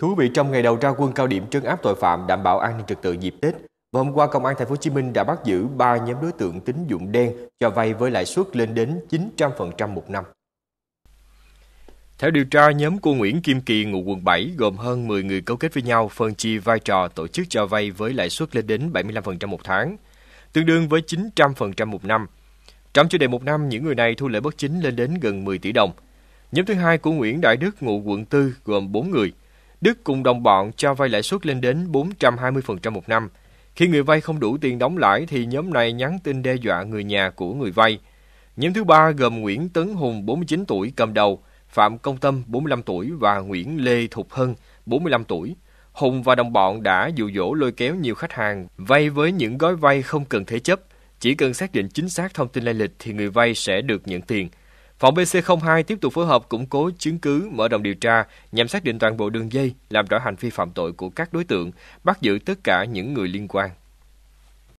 thú vị, trong ngày đầu ra quân cao điểm trấn áp tội phạm đảm bảo an ninh trật tự dịp Tết, và hôm qua công an thành phố Hồ Chí Minh đã bắt giữ 3 nhóm đối tượng tín dụng đen cho vay với lãi suất lên đến 900% một năm. Theo điều tra, nhóm của Nguyễn Kim Kỳ ngụ quận 7 gồm hơn 10 người cấu kết với nhau phân chia vai trò tổ chức cho vay với lãi suất lên đến 75% một tháng, tương đương với 900% một năm. Trong chưa đầy một năm, những người này thu lợi bất chính lên đến gần 10 tỷ đồng. Nhóm thứ hai của Nguyễn Đại Đức ngụ quận 4 gồm 4 người – Đức cùng đồng bọn cho vay lãi suất lên đến 420% một năm. Khi người vay không đủ tiền đóng lãi thì nhóm này nhắn tin đe dọa người nhà của người vay. Nhóm thứ ba gồm Nguyễn Tấn Hùng 49 tuổi cầm đầu, Phạm Công Tâm 45 tuổi và Nguyễn Lê Thục Hân 45 tuổi. Hùng và đồng bọn đã dụ dỗ lôi kéo nhiều khách hàng vay với những gói vay không cần thế chấp. Chỉ cần xác định chính xác thông tin lai lịch thì người vay sẽ được nhận tiền – Phòng BC02 tiếp tục phối hợp củng cố chứng cứ, mở rộng điều tra nhằm xác định toàn bộ đường dây, làm rõ hành vi phạm tội của các đối tượng, bắt giữ tất cả những người liên quan.